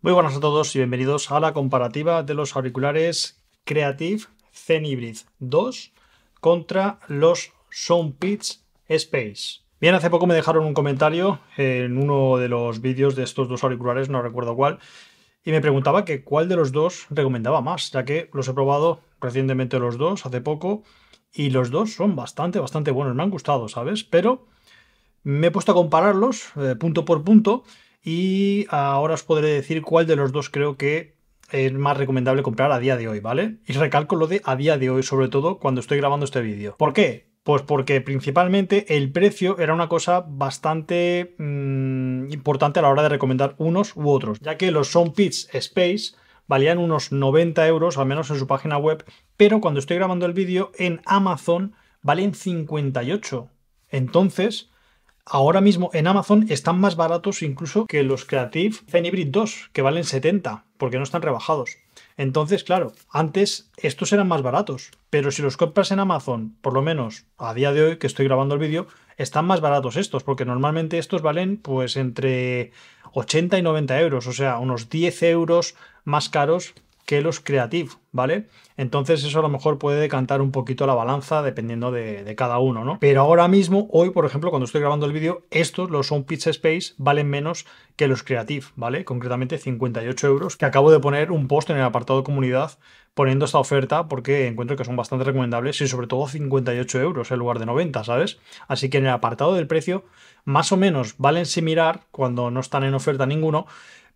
Muy buenas a todos y bienvenidos a la comparativa de los auriculares Creative Zen Hybrid 2 contra los Soundpeats Space. Bien, hace poco me dejaron un comentario en uno de los vídeos de estos dos auriculares, no recuerdo cuál, y me preguntaba que cuál de los dos recomendaba más, ya que los he probado recientemente los dos, hace poco, y los dos son bastante, bastante buenos, me han gustado, ¿sabes? Pero me he puesto a compararlos eh, punto por punto y ahora os podré decir cuál de los dos creo que es más recomendable comprar a día de hoy, ¿vale? Y recalco lo de a día de hoy, sobre todo cuando estoy grabando este vídeo. ¿Por qué? Pues porque principalmente el precio era una cosa bastante mm, importante a la hora de recomendar unos u otros, ya que los Pits Space valían unos 90 euros, al menos en su página web, pero cuando estoy grabando el vídeo en Amazon valen 58. Entonces, ahora mismo en Amazon están más baratos incluso que los Creative Zen Hybrid 2, que valen 70, porque no están rebajados. Entonces, claro, antes estos eran más baratos, pero si los compras en Amazon, por lo menos a día de hoy que estoy grabando el vídeo, están más baratos estos, porque normalmente estos valen pues entre 80 y 90 euros, o sea, unos 10 euros más caros que los creative, ¿vale? Entonces eso a lo mejor puede decantar un poquito la balanza dependiendo de, cada uno, ¿no? Pero ahora mismo, hoy por ejemplo, cuando estoy grabando el vídeo, estos, los son pitch space, valen menos que los creative, ¿vale? Concretamente 58 euros, que acabo de poner un post en el apartado comunidad poniendo esta oferta porque encuentro que son bastante recomendables y sobre todo 58 euros en lugar de 90, ¿sabes? Así que en el apartado del precio, más o menos valen mirar, cuando no están en oferta ninguno,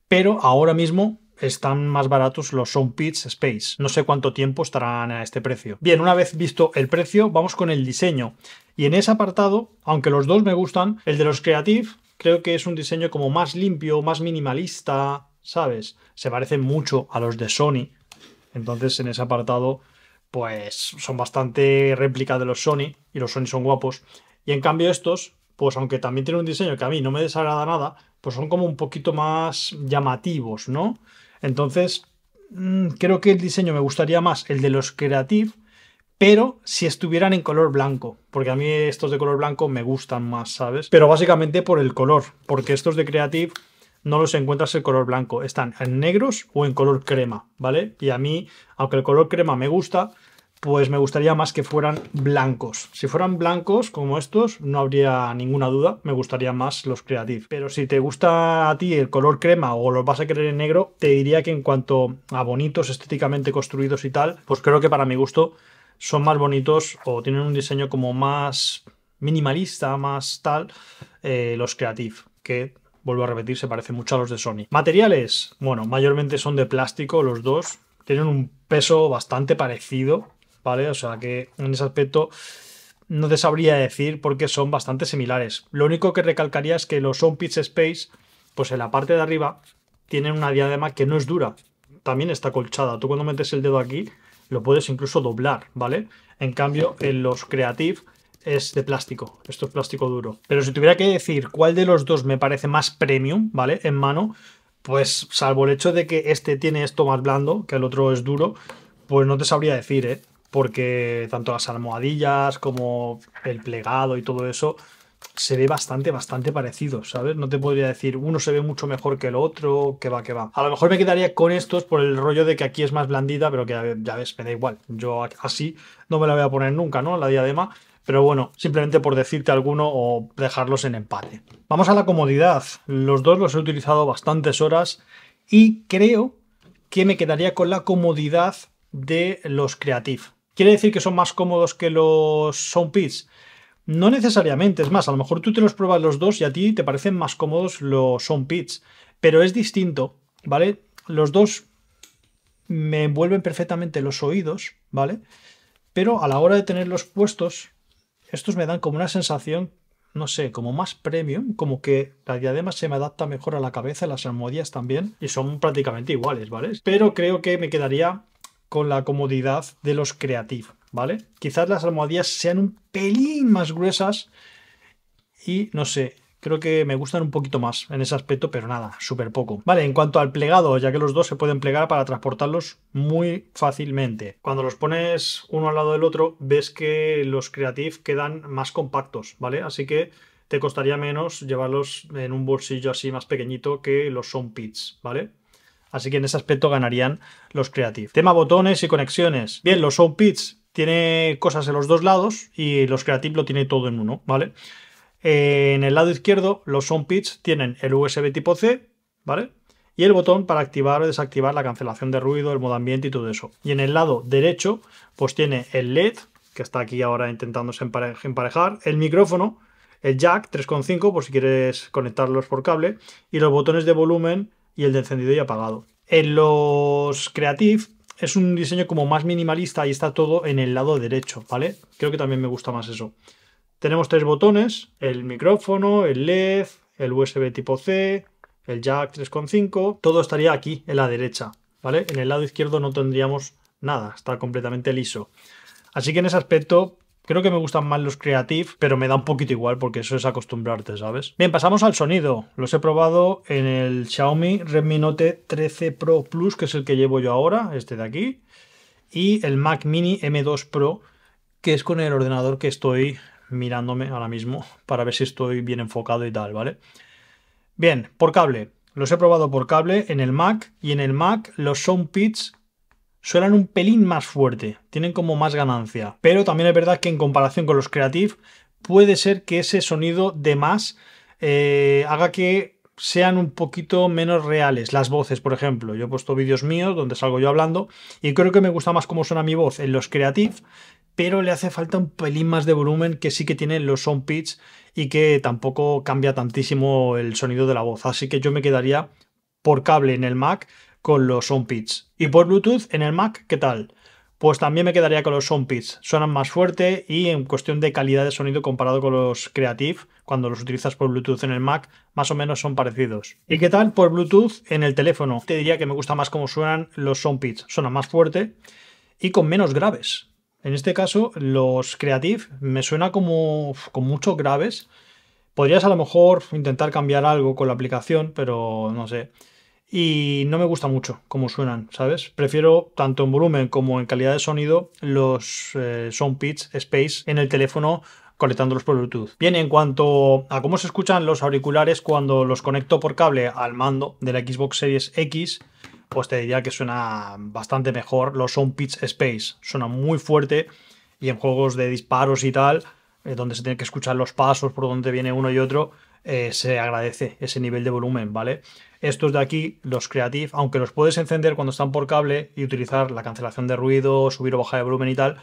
pero ahora mismo están más baratos los Pits Space. No sé cuánto tiempo estarán a este precio. Bien, una vez visto el precio, vamos con el diseño. Y en ese apartado, aunque los dos me gustan, el de los Creative creo que es un diseño como más limpio, más minimalista, ¿sabes? Se parecen mucho a los de Sony. Entonces, en ese apartado, pues son bastante réplica de los Sony y los Sony son guapos. Y en cambio estos, pues aunque también tienen un diseño que a mí no me desagrada nada, pues son como un poquito más llamativos, ¿no? Entonces, mm, creo que el diseño me gustaría más el de los Creative, pero si estuvieran en color blanco, porque a mí estos de color blanco me gustan más, ¿sabes? Pero básicamente por el color, porque estos de Creative no los encuentras en color blanco, están en negros o en color crema, ¿vale? Y a mí, aunque el color crema me gusta, pues me gustaría más que fueran blancos. Si fueran blancos como estos, no habría ninguna duda, me gustaría más los Creative. Pero si te gusta a ti el color crema o los vas a querer en negro, te diría que en cuanto a bonitos, estéticamente construidos y tal, pues creo que para mi gusto son más bonitos o tienen un diseño como más minimalista, más tal, eh, los Creative, que vuelvo a repetir, se parecen mucho a los de Sony. Materiales, bueno, mayormente son de plástico los dos, tienen un peso bastante parecido, ¿vale? O sea que en ese aspecto no te sabría decir porque son bastante similares. Lo único que recalcaría es que los On Pitch Space, pues en la parte de arriba, tienen una diadema que no es dura, también está colchada. Tú cuando metes el dedo aquí, lo puedes incluso doblar, ¿vale? En cambio, en los Creative es de plástico, esto es plástico duro. Pero si tuviera que decir cuál de los dos me parece más premium, ¿vale? En mano, pues salvo el hecho de que este tiene esto más blando, que el otro es duro, pues no te sabría decir, ¿eh? porque tanto las almohadillas como el plegado y todo eso se ve bastante, bastante parecido, ¿sabes? No te podría decir uno se ve mucho mejor que el otro, que va, que va. A lo mejor me quedaría con estos por el rollo de que aquí es más blandita, pero que ya ves, me da igual. Yo así no me la voy a poner nunca, ¿no? La diadema. Pero bueno, simplemente por decirte alguno o dejarlos en empate. Vamos a la comodidad. Los dos los he utilizado bastantes horas y creo que me quedaría con la comodidad de los Creative. ¿Quiere decir que son más cómodos que los Soundpits? No necesariamente, es más, a lo mejor tú te los pruebas los dos y a ti te parecen más cómodos los pits pero es distinto, ¿vale? Los dos me envuelven perfectamente los oídos, ¿vale? Pero a la hora de tenerlos puestos, estos me dan como una sensación, no sé, como más premium, como que la diadema se me adapta mejor a la cabeza, las almohadillas también, y son prácticamente iguales, ¿vale? Pero creo que me quedaría con la comodidad de los Creative, ¿vale? Quizás las almohadillas sean un pelín más gruesas y no sé, creo que me gustan un poquito más en ese aspecto, pero nada, súper poco. Vale, en cuanto al plegado, ya que los dos se pueden plegar para transportarlos muy fácilmente. Cuando los pones uno al lado del otro, ves que los Creative quedan más compactos, ¿vale? Así que te costaría menos llevarlos en un bolsillo así más pequeñito que los Sound Pits, ¿vale? Así que en ese aspecto ganarían los Creative. Tema botones y conexiones. Bien, los Pits tiene cosas en los dos lados y los Creative lo tiene todo en uno, ¿vale? Eh, en el lado izquierdo, los soundpits tienen el USB tipo C, ¿vale? Y el botón para activar o desactivar la cancelación de ruido, el modo ambiente y todo eso. Y en el lado derecho, pues tiene el LED, que está aquí ahora intentándose emparejar, el micrófono, el jack 3.5 por si quieres conectarlos por cable, y los botones de volumen y el encendido y apagado. En los Creative es un diseño como más minimalista y está todo en el lado derecho, ¿vale? Creo que también me gusta más eso. Tenemos tres botones, el micrófono, el LED, el USB tipo C, el jack 3.5, todo estaría aquí, en la derecha, ¿vale? En el lado izquierdo no tendríamos nada, está completamente liso. Así que en ese aspecto Creo que me gustan más los Creative, pero me da un poquito igual porque eso es acostumbrarte, ¿sabes? Bien, pasamos al sonido. Los he probado en el Xiaomi Redmi Note 13 Pro Plus, que es el que llevo yo ahora, este de aquí, y el Mac Mini M2 Pro, que es con el ordenador que estoy mirándome ahora mismo para ver si estoy bien enfocado y tal, ¿vale? Bien, por cable. Los he probado por cable en el Mac y en el Mac los sound pits suenan un pelín más fuerte, tienen como más ganancia. Pero también es verdad que en comparación con los Creative, puede ser que ese sonido de más eh, haga que sean un poquito menos reales. Las voces, por ejemplo. Yo he puesto vídeos míos donde salgo yo hablando y creo que me gusta más cómo suena mi voz en los Creative, pero le hace falta un pelín más de volumen que sí que tienen los Sound y que tampoco cambia tantísimo el sonido de la voz. Así que yo me quedaría por cable en el Mac con los soundpits. Y por Bluetooth en el Mac, ¿qué tal? Pues también me quedaría con los soundpits. Suenan más fuerte y en cuestión de calidad de sonido comparado con los Creative, cuando los utilizas por Bluetooth en el Mac, más o menos son parecidos. ¿Y qué tal por Bluetooth en el teléfono? Te diría que me gusta más cómo suenan los soundpits. Suenan más fuerte y con menos graves. En este caso, los Creative me suena como con muchos graves. Podrías a lo mejor intentar cambiar algo con la aplicación, pero no sé y no me gusta mucho cómo suenan, ¿sabes? Prefiero tanto en volumen como en calidad de sonido los eh, Sound Space en el teléfono conectándolos por Bluetooth. Bien, en cuanto a cómo se escuchan los auriculares cuando los conecto por cable al mando de la Xbox Series X, pues te diría que suena bastante mejor los Sound Pitch Space. Suena muy fuerte y en juegos de disparos y tal, eh, donde se tienen que escuchar los pasos, por donde viene uno y otro, eh, se agradece ese nivel de volumen, ¿vale? Estos de aquí, los Creative, aunque los puedes encender cuando están por cable y utilizar la cancelación de ruido, subir o bajar de volumen y tal,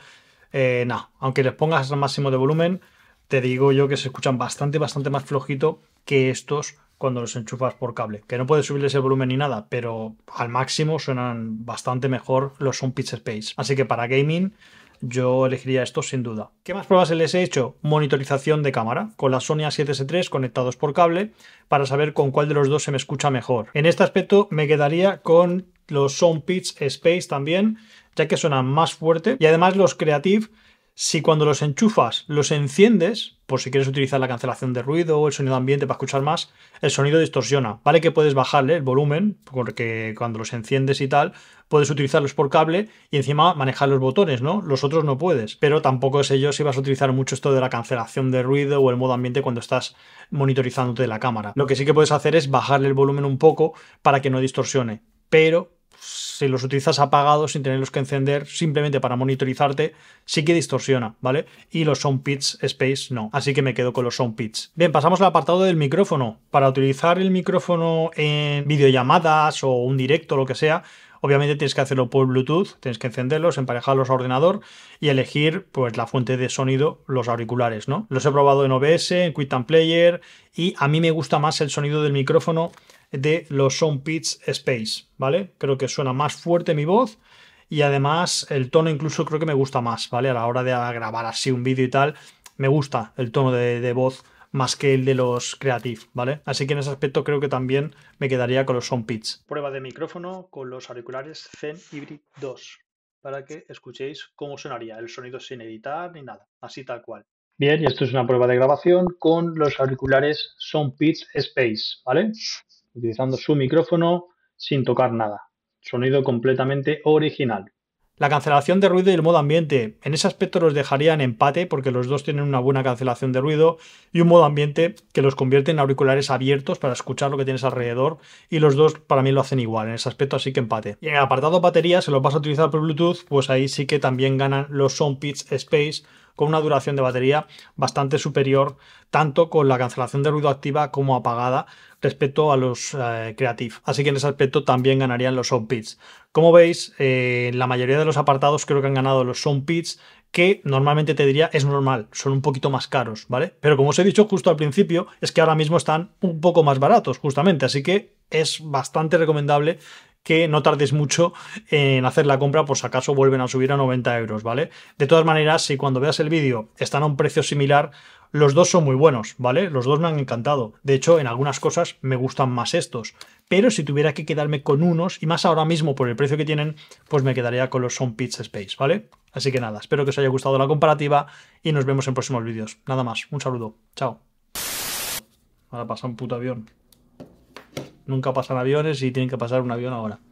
eh, no, aunque les pongas al máximo de volumen, te digo yo que se escuchan bastante, bastante más flojito que estos cuando los enchufas por cable. Que no puedes subirles el volumen ni nada, pero al máximo suenan bastante mejor los Sound Pitch Space. Así que para gaming, yo elegiría esto sin duda. ¿Qué más pruebas les he hecho? Monitorización de cámara, con la Sony A7S3 conectados por cable, para saber con cuál de los dos se me escucha mejor. En este aspecto me quedaría con los Sound Space también, ya que suenan más fuerte, y además los Creative si cuando los enchufas los enciendes, por si quieres utilizar la cancelación de ruido o el sonido ambiente para escuchar más, el sonido distorsiona. Vale que puedes bajarle el volumen, porque cuando los enciendes y tal, puedes utilizarlos por cable y encima manejar los botones, ¿no? Los otros no puedes. Pero tampoco sé yo si vas a utilizar mucho esto de la cancelación de ruido o el modo ambiente cuando estás monitorizándote de la cámara. Lo que sí que puedes hacer es bajarle el volumen un poco para que no distorsione. Pero si los utilizas apagados sin tenerlos que encender, simplemente para monitorizarte, sí que distorsiona, ¿vale? Y los sound pits space no, así que me quedo con los sound pits. Bien, pasamos al apartado del micrófono. Para utilizar el micrófono en videollamadas o un directo, lo que sea, Obviamente tienes que hacerlo por Bluetooth, tienes que encenderlos, emparejarlos a ordenador y elegir pues la fuente de sonido, los auriculares, ¿no? Los he probado en OBS, en Quick Player y a mí me gusta más el sonido del micrófono de los pits Space, ¿vale? Creo que suena más fuerte mi voz y además el tono incluso creo que me gusta más, ¿vale? A la hora de grabar así un vídeo y tal, me gusta el tono de, voz más que el de los Creative, ¿vale? Así que en ese aspecto creo que también me quedaría con los Pits. Prueba de micrófono con los auriculares Zen Hybrid 2 para que escuchéis cómo sonaría el sonido sin editar ni nada, así tal cual. Bien, y esto es una prueba de grabación con los auriculares pits Space, ¿vale? utilizando su micrófono sin tocar nada. Sonido completamente original. La cancelación de ruido y el modo ambiente. En ese aspecto los dejaría en empate porque los dos tienen una buena cancelación de ruido y un modo ambiente que los convierte en auriculares abiertos para escuchar lo que tienes alrededor y los dos para mí lo hacen igual. En ese aspecto así que empate. Y en el apartado batería, se los vas a utilizar por Bluetooth, pues ahí sí que también ganan los Sound Space con una duración de batería bastante superior, tanto con la cancelación de ruido activa como apagada respecto a los eh, Creative. Así que en ese aspecto también ganarían los Sound Pits. Como veis, eh, la mayoría de los apartados creo que han ganado los Sound Pits que normalmente te diría es normal, son un poquito más caros, ¿vale? Pero como os he dicho justo al principio, es que ahora mismo están un poco más baratos, justamente, así que es bastante recomendable que no tardes mucho en hacer la compra por si acaso vuelven a subir a 90 euros, ¿vale? De todas maneras, si cuando veas el vídeo están a un precio similar, los dos son muy buenos, ¿vale? Los dos me han encantado. De hecho, en algunas cosas me gustan más estos. Pero si tuviera que quedarme con unos, y más ahora mismo por el precio que tienen, pues me quedaría con los Son Pits Space, ¿vale? Así que nada, espero que os haya gustado la comparativa y nos vemos en próximos vídeos. Nada más, un saludo, chao. Ahora pasa un puto avión nunca pasan aviones y tienen que pasar un avión ahora.